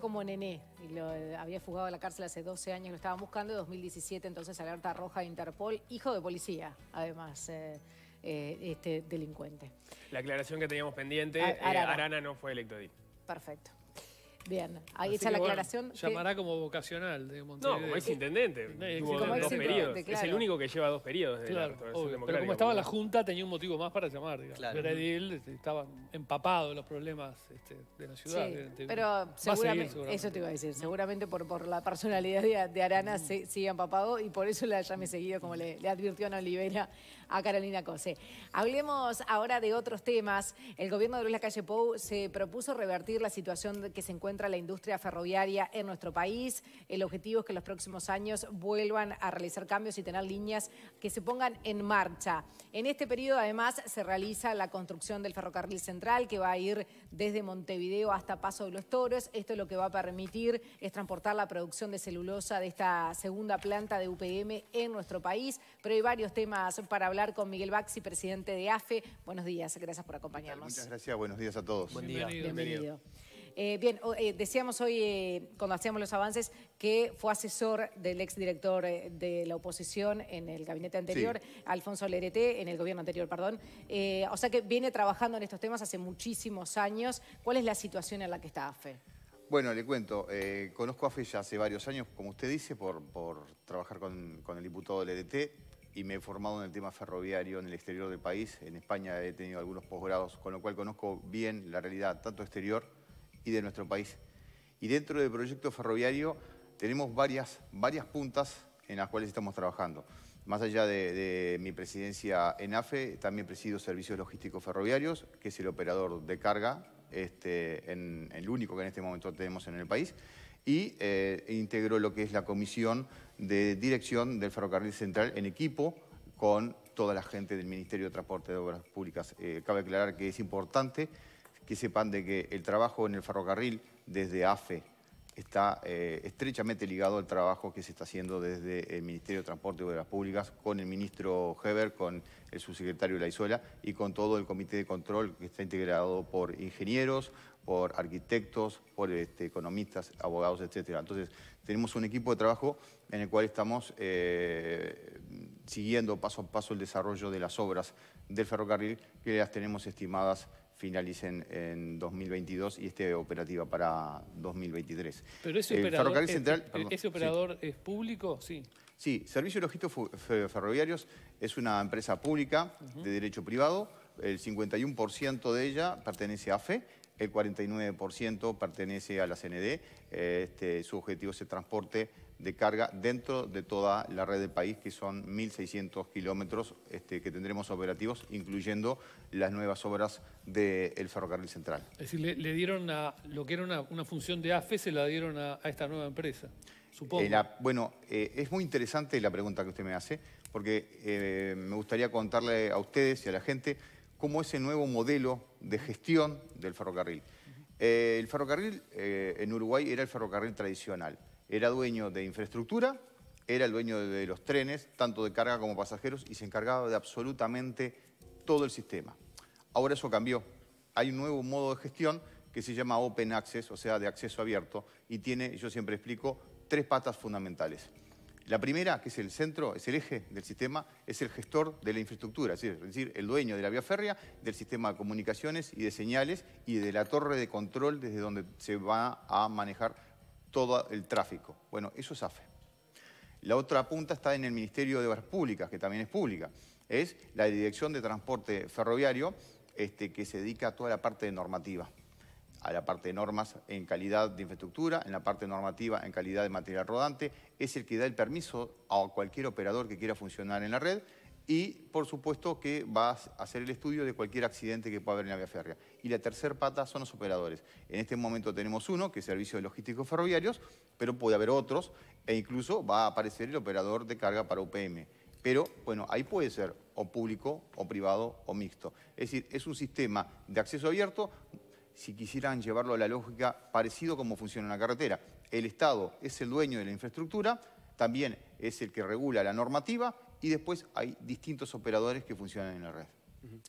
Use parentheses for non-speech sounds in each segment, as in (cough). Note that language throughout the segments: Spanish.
como nené y lo eh, había fugado a la cárcel hace 12 años, lo estaban buscando en 2017, entonces alerta roja de Interpol, hijo de policía, además, eh, eh, este delincuente. La aclaración que teníamos pendiente, Arana. no fue electo Perfecto. Bien, ahí está la aclaración. llamará como vocacional de Montevideo. No, como ex intendente. Es el único que lleva dos periodos de claro, Pero como estaba la Junta, tenía un motivo más para llamar. Este, estaba empapado los problemas este, de la ciudad. pero seguramente, eso te iba a decir. Seguramente por, por la personalidad de, Arana se, sigue empapado y por eso la llame seguido, como le, advirtió a Olivera a Carolina Cose. Hablemos ahora de otros temas. El gobierno de Luis Lacalle Pou se propuso revertir la situación que se encuentra la industria ferroviaria en nuestro país. El objetivo es que en los próximos años vuelvan a realizar cambios y tener líneas que se pongan en marcha. En este periodo, además, se realiza la construcción del ferrocarril central que va a ir desde Montevideo hasta Paso de los Toros. Esto es lo que va a permitir es transportar la producción de celulosa de esta segunda planta de UPM en nuestro país. Pero hay varios temas para hablar con Miguel Baxi, presidente de AFE. Buenos días, gracias por acompañarnos. Muchas gracias, buenos días a todos. Buen día. Bienvenido. Eh, bien, eh, decíamos hoy, eh, cuando hacíamos los avances, que fue asesor del exdirector de la oposición en el gabinete anterior, Alfonso Lerete, en el gobierno anterior, perdón. o sea que viene trabajando en estos temas hace muchísimos años. ¿Cuál es la situación en la que está AFE? Bueno, le cuento, conozco a AFE ya hace varios años, como usted dice, por, trabajar con, con el diputado Lerete y me he formado en el tema ferroviario en el exterior del país. En España he tenido algunos posgrados, con lo cual conozco bien la realidad tanto exterior y de nuestro país. Y dentro del proyecto ferroviario tenemos varias, varias puntas en las cuales estamos trabajando. Más allá de, de, mi presidencia en AFE, también presido Servicios Logísticos Ferroviarios, que es el operador de carga este, en, el único que en este momento tenemos en el país, y eh, integró lo que es la comisión de dirección del ferrocarril central en equipo con toda la gente del Ministerio de Transporte de Obras Públicas. Eh, cabe aclarar que es importante que sepan de que el trabajo en el ferrocarril desde AFE está eh, estrechamente ligado al trabajo que se está haciendo desde el Ministerio de Transporte y Obras Públicas con el ministro Heber, con el subsecretario Laizola y con todo el comité de control que está integrado por ingenieros, por arquitectos, por este, economistas, abogados, etc. Entonces, tenemos un equipo de trabajo en el cual estamos eh, siguiendo paso a paso el desarrollo de las obras del ferrocarril que las tenemos estimadas finalicen en 2022 y esté operativa para 2023. ¿Pero ese operador, es, público? Sí. Sí, Servicio Logístico Ferroviarios es una empresa pública de derecho privado. El 51% de ella pertenece a FE, el 49% pertenece a la CND. Este, su objetivo es el transporte de carga dentro de toda la red del país, que son 1.600 kilómetros este, que tendremos operativos, incluyendo las nuevas obras del ferrocarril central. Es decir, le, dieron a lo que era una, función de AFE, se la dieron a, esta nueva empresa, supongo. Eh, bueno, eh, es muy interesante la pregunta que usted me hace, porque eh, me gustaría contarle a ustedes y a la gente cómo es el nuevo modelo de gestión del ferrocarril. el ferrocarril en Uruguay era el ferrocarril tradicional. Era dueño de infraestructura, era el dueño de los trenes, tanto de carga como pasajeros, y se encargaba de absolutamente todo el sistema. Ahora eso cambió. Hay un nuevo modo de gestión que se llama Open Access, o sea, de acceso abierto, y tiene, yo siempre explico, tres patas fundamentales. La primera, que es el centro, es el eje del sistema, es el gestor de la infraestructura, es decir, el dueño de la vía férrea, del sistema de comunicaciones y de señales y de la torre de control desde donde se va a manejar todo el tráfico. Bueno, eso es AFE. La otra punta está en el Ministerio de Obras Públicas, que también es pública. Es la Dirección de Transporte Ferroviario, este, que se dedica a toda la parte de normativa, a la parte de normas en calidad de infraestructura, en la parte normativa en calidad de material rodante. Es el que da el permiso a cualquier operador que quiera funcionar en la red y por supuesto que va a hacer el estudio de cualquier accidente que pueda haber en la vía férrea. Y la tercer pata son los operadores. En este momento tenemos uno, que es Servicio de Logísticos Ferroviarios, pero puede haber otros e incluso va a aparecer el operador de carga para UPM. Pero bueno, ahí puede ser o público o privado o mixto. Es decir, es un sistema de acceso abierto, si quisieran llevarlo a la lógica parecido como funciona la carretera. El Estado es el dueño de la infraestructura, también es el que regula la normativa y después hay distintos operadores que funcionan en la red.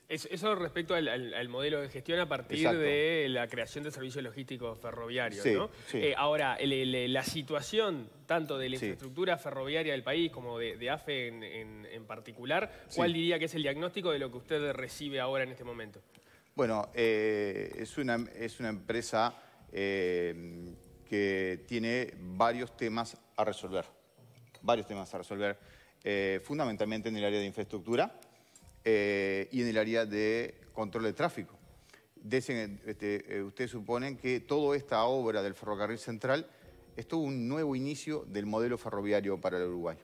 Eso respecto al, modelo de gestión a partir de la creación de servicios logísticos ferroviarios, ¿no? Eh, ahora, la situación tanto de la infraestructura ferroviaria del país como de, AFE en, particular, ¿cuál diría que es el diagnóstico de lo que usted recibe ahora en este momento? Bueno, eh, es, una, es una empresa eh, que tiene varios temas a resolver, varios temas a resolver. Eh, fundamentalmente en el área de infraestructura eh, y en el área de control de tráfico. Este, eh, ustedes suponen que toda esta obra del ferrocarril central es todo un nuevo inicio del modelo ferroviario para el Uruguay.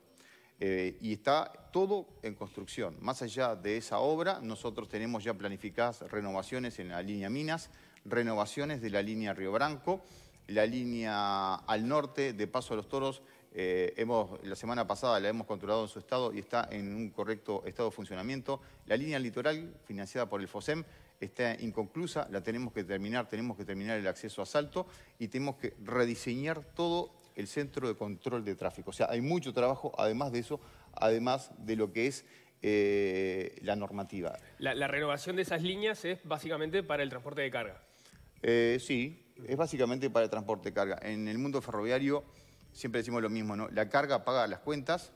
y está todo en construcción. Más allá de esa obra, nosotros tenemos ya planificadas renovaciones en la línea Minas, renovaciones de la línea Río Branco, la línea al norte de Paso a los Toros eh, hemos, la semana pasada la hemos controlado en su estado y está en un correcto estado de funcionamiento. La línea litoral, financiada por el FOSEM, está inconclusa, la tenemos que terminar, tenemos que terminar el acceso a Salto y tenemos que rediseñar todo el centro de control de tráfico. O sea, hay mucho trabajo, además de eso, además de lo que es eh, la normativa. La, renovación de esas líneas es básicamente para el transporte de carga. Eh, sí, es básicamente para el transporte de carga. En el mundo ferroviario siempre decimos lo mismo, ¿no? La carga paga las cuentas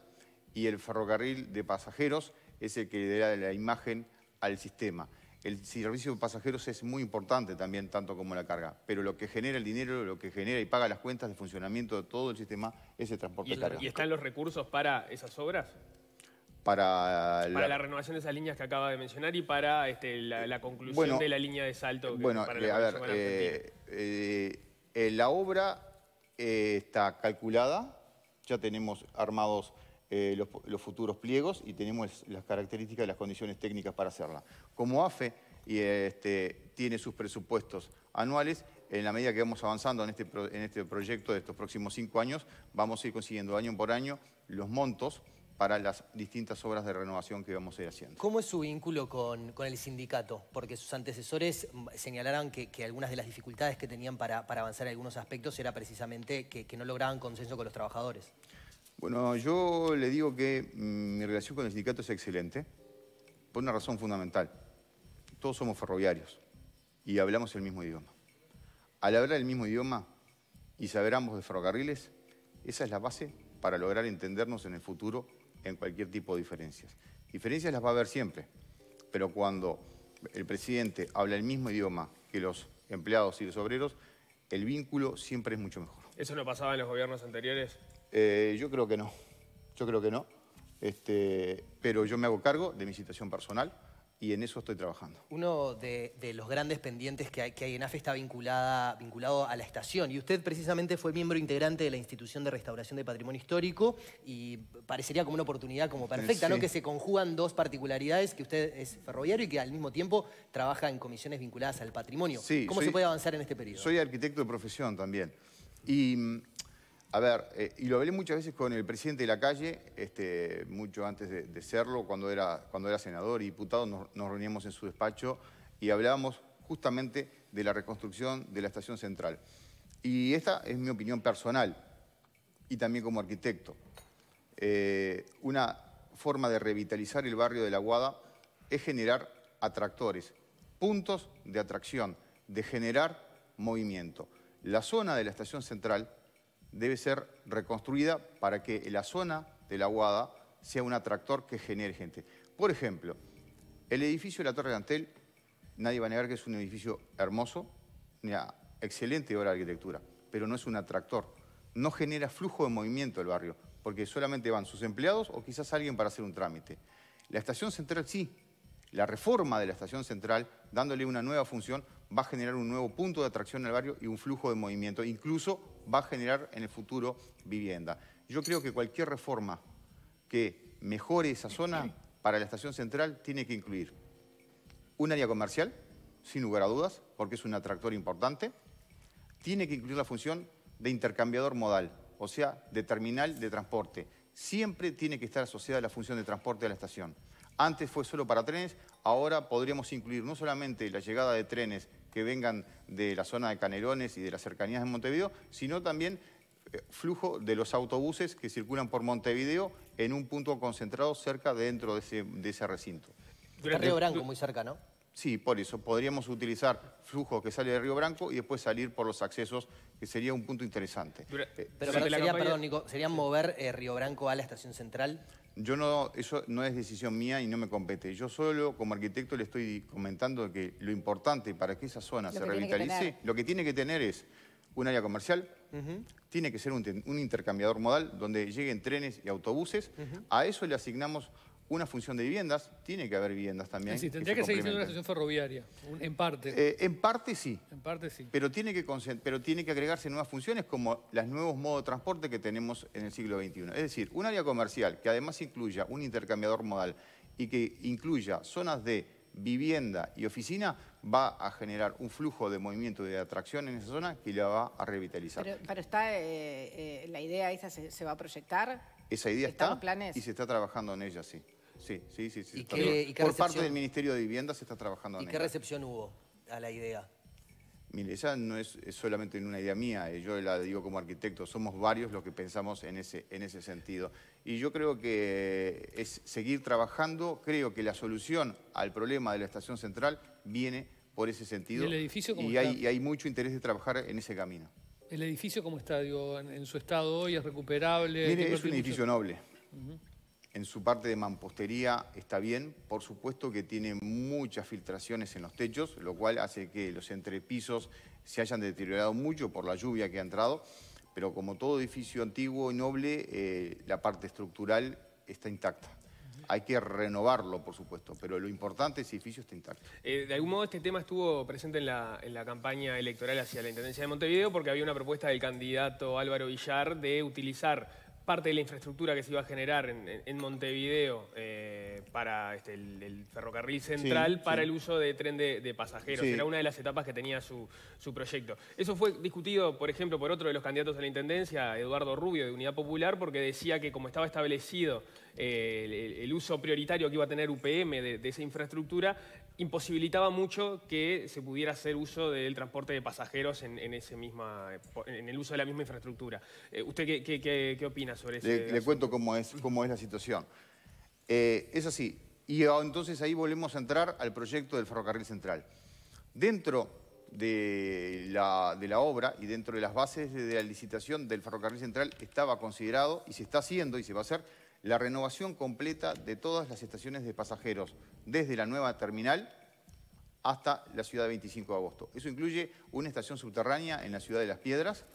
y el ferrocarril de pasajeros es el que le da la imagen al sistema. El servicio de pasajeros es muy importante también, tanto como la carga, pero lo que genera el dinero, lo que genera y paga las cuentas de funcionamiento de todo el sistema es el transporte ¿Y, de carga. ¿Y están los recursos para esas obras? Para la... para la, renovación de esas líneas que acaba de mencionar y para este, la, conclusión de la línea de salto. Que bueno, para eh, la a ver, eh, eh, la obra eh, está calculada, ya tenemos armados eh, los, futuros pliegos y tenemos las características y las condiciones técnicas para hacerla. Como AFE y, este, tiene sus presupuestos anuales, en la medida que vamos avanzando en este, en este proyecto de estos próximos cinco años, vamos a ir consiguiendo año por año los montos para las distintas obras de renovación que vamos a ir haciendo. ¿Cómo es su vínculo con, el sindicato? Porque sus antecesores señalaron que, algunas de las dificultades que tenían para, avanzar en algunos aspectos era precisamente que, que, no lograban consenso con los trabajadores. Bueno, yo le digo que mm, mi relación con el sindicato es excelente por una razón fundamental. Todos somos ferroviarios y hablamos el mismo idioma. Al hablar el mismo idioma y saber ambos de ferrocarriles, esa es la base para lograr entendernos en el futuro en cualquier tipo de diferencias. Diferencias las va a haber siempre, pero cuando el presidente habla el mismo idioma que los empleados y los obreros, el vínculo siempre es mucho mejor. ¿Eso no pasaba en los gobiernos anteriores? Eh, yo creo que no, yo creo que no. Este, pero yo me hago cargo de mi situación personal y en eso estoy trabajando. Uno de, los grandes pendientes que hay, en AFE está vinculada, vinculado a la estación y usted precisamente fue miembro integrante de la Institución de Restauración de Patrimonio Histórico y parecería como una oportunidad como perfecta, ¿no? Que se conjugan dos particularidades, que usted es ferroviario y que al mismo tiempo trabaja en comisiones vinculadas al patrimonio. ¿Cómo se puede avanzar en este periodo? Soy arquitecto de profesión también y mm, a ver, eh, y lo hablé muchas veces con el presidente de la calle, este, mucho antes de, serlo, cuando era, cuando era senador y diputado, nos, reuníamos en su despacho y hablábamos justamente de la reconstrucción de la estación central. Y esta es mi opinión personal y también como arquitecto. Eh, una forma de revitalizar el barrio de La Guada es generar atractores, puntos de atracción, de generar movimiento. La zona de la estación central debe ser reconstruida para que la zona de la aguada sea un atractor que genere gente. Por ejemplo, el edificio de la Torre de Antel, nadie va a negar que es un edificio hermoso, excelente excelente obra de arquitectura, pero no es un atractor. No genera flujo de movimiento el barrio, porque solamente van sus empleados o quizás alguien para hacer un trámite. La estación central sí la reforma de la estación central, dándole una nueva función, va a generar un nuevo punto de atracción en el barrio y un flujo de movimiento. Incluso va a generar en el futuro vivienda. Yo creo que cualquier reforma que mejore esa zona para la estación central tiene que incluir un área comercial, sin lugar a dudas, porque es un atractor importante. Tiene que incluir la función de intercambiador modal, o sea, de terminal de transporte. Siempre tiene que estar asociada la función de transporte a la estación. Antes fue solo para trenes, ahora podríamos incluir no solamente la llegada de trenes que vengan de la zona de Canelones y de las cercanías de Montevideo, sino también eh, flujo de los autobuses que circulan por Montevideo en un punto concentrado cerca dentro de ese, de ese recinto. Río Branco muy cerca, ¿no? Sí, por eso. Podríamos utilizar flujo que sale de Río Branco y después salir por los accesos, que sería un punto interesante. Eh, Pero, sería, perdón, Nico, ¿sería mover eh, Río Branco a la estación central? yo no, eso no es decisión mía y no me compete. Yo solo como arquitecto le estoy comentando que lo importante para que esa zona se revitalice, lo que tiene que tener es un área comercial, tiene que ser un, intercambiador modal donde lleguen trenes y autobuses. A eso le asignamos una función de viviendas, tiene que haber viviendas también. Sí, tendría que, seguir siendo una estación ferroviaria, en parte. Eh, en parte sí. En parte sí. Pero tiene, que, pero tiene que agregarse nuevas funciones como los nuevos modos de transporte que tenemos en el siglo XXI. Es decir, un área comercial que además incluya un intercambiador modal y que incluya zonas de vivienda y oficina va a generar un flujo de movimiento y de atracción en esa zona que la va a revitalizar. Pero, está eh, eh, la idea esa se, va a proyectar. Esa idea está, y se está trabajando en ella, sí. Sí, sí, sí. Por parte del Ministerio de Vivienda se está trabajando. ¿Y qué recepción hubo a la idea? Mire, esa no es, solamente una idea mía, eh, yo la digo como arquitecto, somos varios los que pensamos en ese, en ese sentido. Y yo creo que es seguir trabajando, creo que la solución al problema de la estación central viene por ese sentido. ¿Y, hay, mucho interés de trabajar en ese camino. ¿El edificio como está? en, su estado hoy es recuperable. es un edificio noble en su parte de mampostería está bien, por supuesto que tiene muchas filtraciones en los techos, lo cual hace que los entrepisos se hayan deteriorado mucho por la lluvia que ha entrado, pero como todo edificio antiguo y noble, eh, la parte estructural está intacta. Hay que renovarlo, por supuesto, pero lo importante es que el edificio está intacto. Eh, de algún modo este tema estuvo presente en la, campaña electoral hacia la Intendencia de Montevideo porque había una propuesta del candidato Álvaro Villar de utilizar parte de la infraestructura que se iba a generar en, Montevideo eh, para este, el, ferrocarril central para el uso de tren de, pasajeros. Era una de las etapas que tenía su, proyecto. Eso fue discutido, por ejemplo, por otro de los candidatos a la Intendencia, Eduardo Rubio, de Unidad Popular, porque decía que como estaba establecido eh, el, uso prioritario que iba a tener UPM de esa infraestructura, imposibilitaba mucho que se pudiera hacer uso del transporte de pasajeros en, ese misma, en el uso de la misma infraestructura. Eh, ¿Usted qué, opina sobre eso? Le, cuento cómo es, cómo es la situación. Eh, es así, y entonces ahí volvemos a entrar al proyecto del ferrocarril central. Dentro de la, de la obra y dentro de las bases de la licitación del ferrocarril central estaba considerado, y se está haciendo y se va a hacer, la renovación completa de todas las estaciones de pasajeros, desde la nueva terminal hasta la ciudad de 25 de agosto. Eso incluye una estación subterránea en la ciudad de Las Piedras,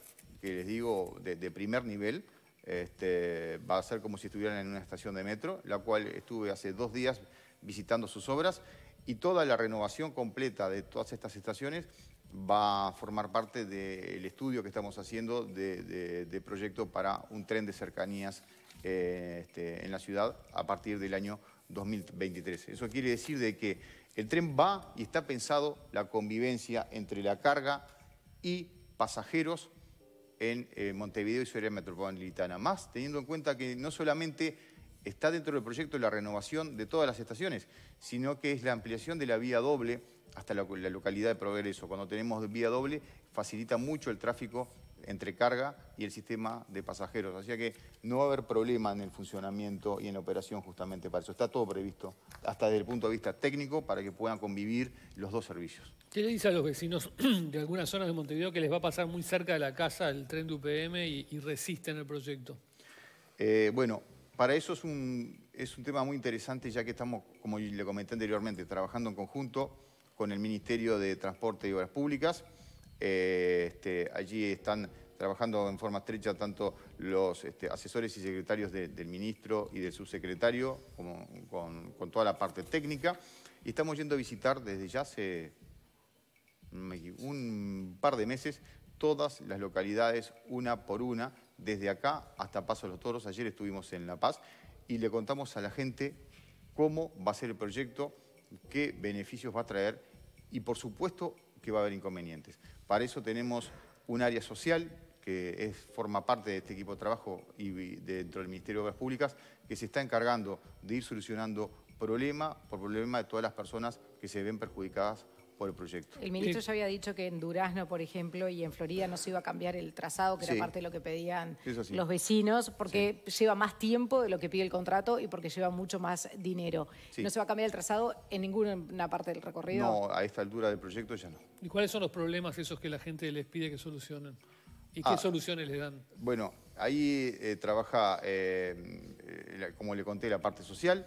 que les digo de, primer nivel, este, va a ser como si estuvieran en una estación de metro, la cual estuve hace dos días visitando sus obras, y toda la renovación completa de todas estas estaciones va a formar parte del estudio que estamos haciendo de, de proyecto para un tren de cercanías eh, este, en la ciudad a partir del año 2023. Eso quiere decir de que el tren va y está pensado la convivencia entre la carga y pasajeros en eh, Montevideo y su área metropolitana. Más teniendo en cuenta que no solamente está dentro del proyecto la renovación de todas las estaciones, sino que es la ampliación de la vía doble hasta la, la localidad de Progreso. Cuando tenemos vía doble facilita mucho el tráfico entre carga y el sistema de pasajeros. Así que no va a haber problema en el funcionamiento y en la operación justamente para eso. Está todo previsto, hasta desde el punto de vista técnico, para que puedan convivir los dos servicios. ¿Qué le dice a los vecinos (clears throat) de algunas zonas de Montevideo que les va a pasar muy cerca de la casa el tren de UPM y, resisten el proyecto? Eh, bueno, para eso es es un tema muy interesante, ya que estamos, como le comenté anteriormente, trabajando en conjunto con el Ministerio de Transporte y Obras Públicas, eh, este, allí están trabajando en forma estrecha tanto los este, asesores y secretarios del ministro y del subsecretario como con, toda la parte técnica. Y estamos yendo a visitar desde ya hace un par de meses todas las localidades una por una, desde acá hasta Paso de los Toros. Ayer estuvimos en La Paz y le contamos a la gente cómo va a ser el proyecto, qué beneficios va a traer y por supuesto que va a haber inconvenientes. Para eso tenemos un área social que forma parte de este equipo de trabajo y dentro del Ministerio de Obras Públicas, que se está encargando de ir solucionando problema por problema de todas las personas que se ven perjudicadas el proyecto. El ministro ya había dicho que en Durazno, por ejemplo, y en Florida no se iba a cambiar el trazado, que era parte de lo que pedían los vecinos, porque lleva más tiempo de lo que pide el contrato y porque lleva mucho más dinero. ¿No se va a cambiar el trazado en ninguna parte del recorrido? No, a esta altura del proyecto ya no. ¿Y cuáles son los problemas esos que la gente les pide que solucionen? ¿Y qué ah. soluciones les dan? Bueno, ahí eh, trabaja, eh, eh, como le conté, la parte social,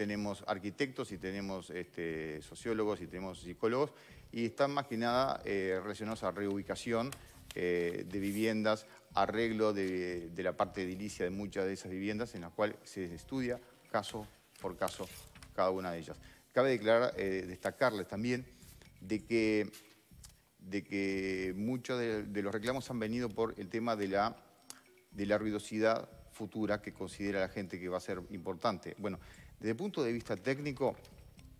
tenemos arquitectos y tenemos este, sociólogos y tenemos psicólogos y están más que nada eh, relacionados a reubicación eh, de viviendas, arreglo de, la parte edilicia de muchas de esas viviendas en las cuales se estudia caso por caso cada una de ellas. Cabe declarar, eh, destacarles también de que, de que muchos de, los reclamos han venido por el tema de la, de la ruidosidad futura que considera la gente que va a ser importante. Bueno, desde el punto de vista técnico,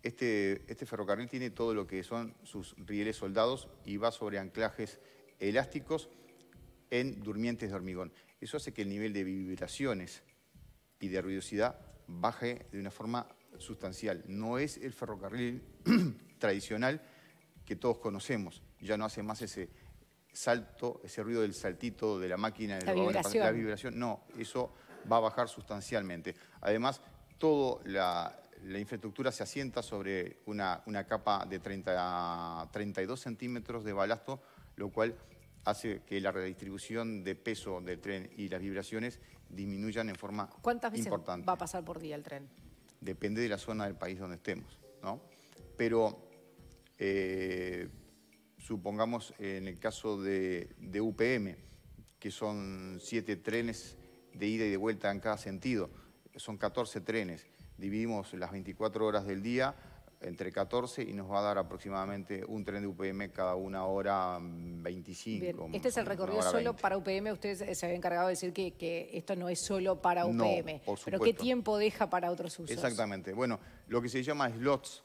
este, este, ferrocarril tiene todo lo que son sus rieles soldados y va sobre anclajes elásticos en durmientes de hormigón. Eso hace que el nivel de vibraciones y de ruidosidad baje de una forma sustancial. No es el ferrocarril (clears throat) tradicional que todos conocemos. Ya no hace más ese salto, ese ruido del saltito de la máquina, de la, vibración. la vibración. No, eso va a bajar sustancialmente. Además, toda la, infraestructura se asienta sobre una, capa de 30, 32 centímetros de balasto, lo cual hace que la redistribución de peso del tren y las vibraciones disminuyan en forma importante. ¿Cuántas veces va a pasar por día el tren? Depende de la zona del país donde estemos, ¿no? Pero eh, supongamos en el caso de, de UPM, que son siete trenes de ida y de vuelta en cada sentido, son 14 trenes, dividimos las 24 horas del día entre 14 y nos va a dar aproximadamente un tren de UPM cada una hora 25. Mm, Bien. Este es el recorrido solo para UPM. Ustedes se habían encargado de decir que, esto no es solo para UPM. Pero ¿qué tiempo deja para otros usos? Exactamente. Bueno, lo que se llama slots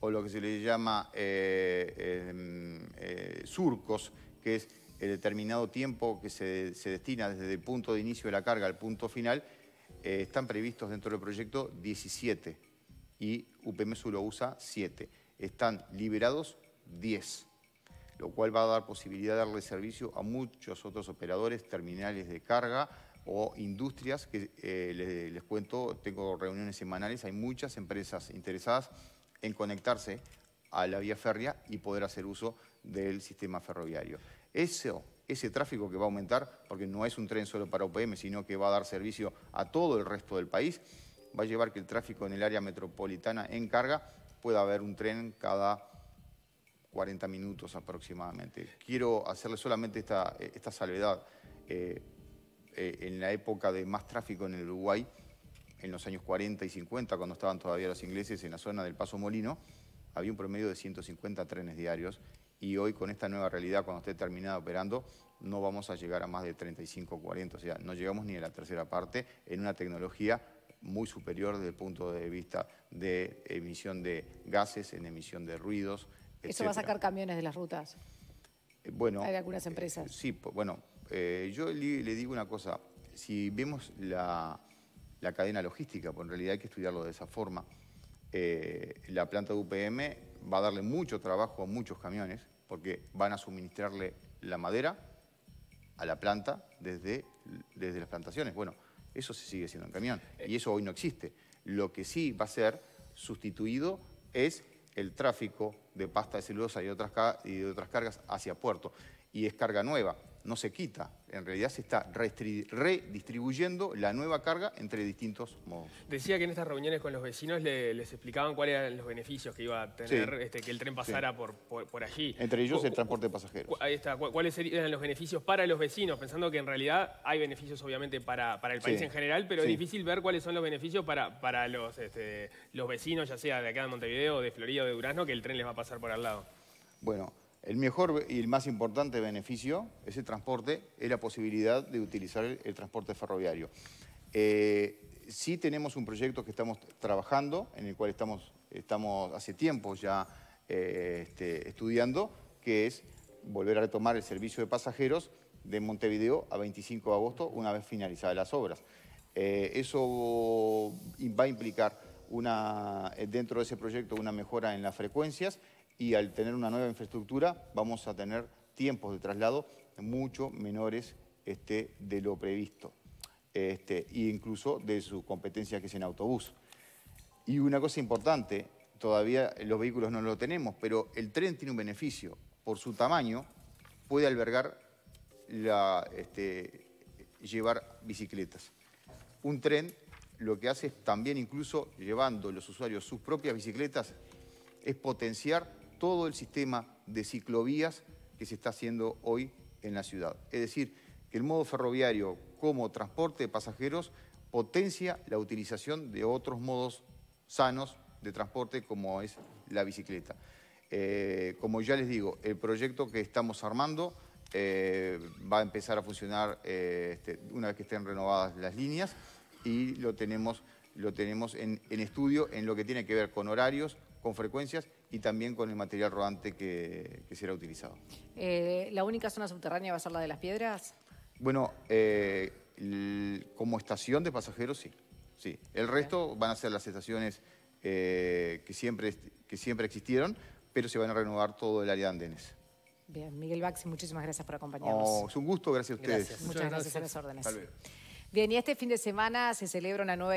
o lo que se le llama eh, eh, mm, eh, surcos, que es el determinado tiempo que se destina desde el punto de inicio de la carga al punto final, eh, están previstos dentro del proyecto 17 y UPMSU lo usa 7. Están liberados 10, lo cual va a dar posibilidad de darle servicio a muchos otros operadores, terminales de carga o industrias que eh, les, les cuento, tengo reuniones semanales, hay muchas empresas interesadas en conectarse a la vía férrea y poder hacer uso del sistema ferroviario. Eso ese tráfico que va a aumentar, porque no es un tren solo para OPM, sino que va a dar servicio a todo el resto del país, va a llevar que el tráfico en el área metropolitana en carga pueda haber un tren cada 40 minutos aproximadamente. Quiero hacerle solamente esta, salvedad. Eh, eh, en la época de más tráfico en el Uruguay, en los años 40 y 50, cuando estaban todavía los ingleses en la zona del Paso Molino, había un promedio de 150 trenes diarios y hoy con esta nueva realidad, cuando esté terminada operando, no vamos a llegar a más de 35 o 40, o sea, no llegamos ni a la tercera parte en una tecnología muy superior desde el punto de vista de emisión de gases, en emisión de ruidos. Eso va a sacar camiones de las rutas. Eh, bueno, hay algunas eh, empresas. sí, bueno, eh, yo le, digo una cosa, si vemos la, cadena logística, pues en realidad hay que estudiarlo de esa forma, la planta de UPM va a darle mucho trabajo a muchos camiones porque van a suministrarle la madera a la planta desde, desde las plantaciones. Bueno, eso se sigue siendo en camión y eso hoy no existe. Lo que sí va a ser sustituido es el tráfico de pasta de celulosa y otras, y de otras cargas hacia puerto. Y es carga nueva no se quita, en realidad se está redistribuyendo la nueva carga entre distintos modos. Decía que en estas reuniones con los vecinos les explicaban cuáles eran los beneficios que iba a tener este, que el tren pasara por, por, allí. Entre ellos el transporte de pasajeros. Ahí está, ¿cuáles eran los beneficios para los vecinos? Pensando que en realidad hay beneficios obviamente para, para el país en general, pero es difícil ver cuáles son los beneficios para, para los, este, los vecinos, ya sea de acá de Montevideo, de Florida o de Durazno, que el tren les va a pasar por al lado. Bueno, el mejor y el más importante beneficio es el transporte, es la posibilidad de utilizar el, transporte ferroviario. Eh, sí tenemos un proyecto que estamos trabajando, en el cual estamos, estamos hace tiempo ya eh, este, estudiando, que es volver a retomar el servicio de pasajeros de Montevideo a 25 de agosto, una vez finalizadas las obras. Eh, eso va a implicar dentro de ese proyecto una mejora en las frecuencias y al tener una nueva infraestructura vamos a tener tiempos de traslado mucho menores este, de lo previsto, este, e incluso de su competencia que es en autobús. Y una cosa importante, todavía los vehículos no lo tenemos, pero el tren tiene un beneficio. Por su tamaño puede albergar la, este, llevar bicicletas. Un tren lo que hace es también incluso llevando los usuarios sus propias bicicletas, es potenciar todo el sistema de ciclovías que se está haciendo hoy en la ciudad. Es decir, que el modo ferroviario como transporte de pasajeros potencia la utilización de otros modos sanos de transporte como es la bicicleta. Eh, como ya les digo, el proyecto que estamos armando eh, va a empezar a funcionar eh, este, una vez que estén renovadas las líneas y lo tenemos, lo tenemos en estudio en lo que tiene que ver con horarios, con frecuencias y también con el material rodante que, será utilizado. Eh, ¿La única zona subterránea va a ser la de las piedras? Bueno, eh, como estación de pasajeros, sí. sí. El resto van a ser las estaciones eh, que, siempre, que siempre existieron, pero se van a renovar todo el área de andenes. Bien, Miguel Baxi, muchísimas gracias por acompañarnos. Oh, es un gusto, gracias a ustedes. Muchas, gracias. gracias. a las órdenes. Bien, y este fin de semana se celebra una nueva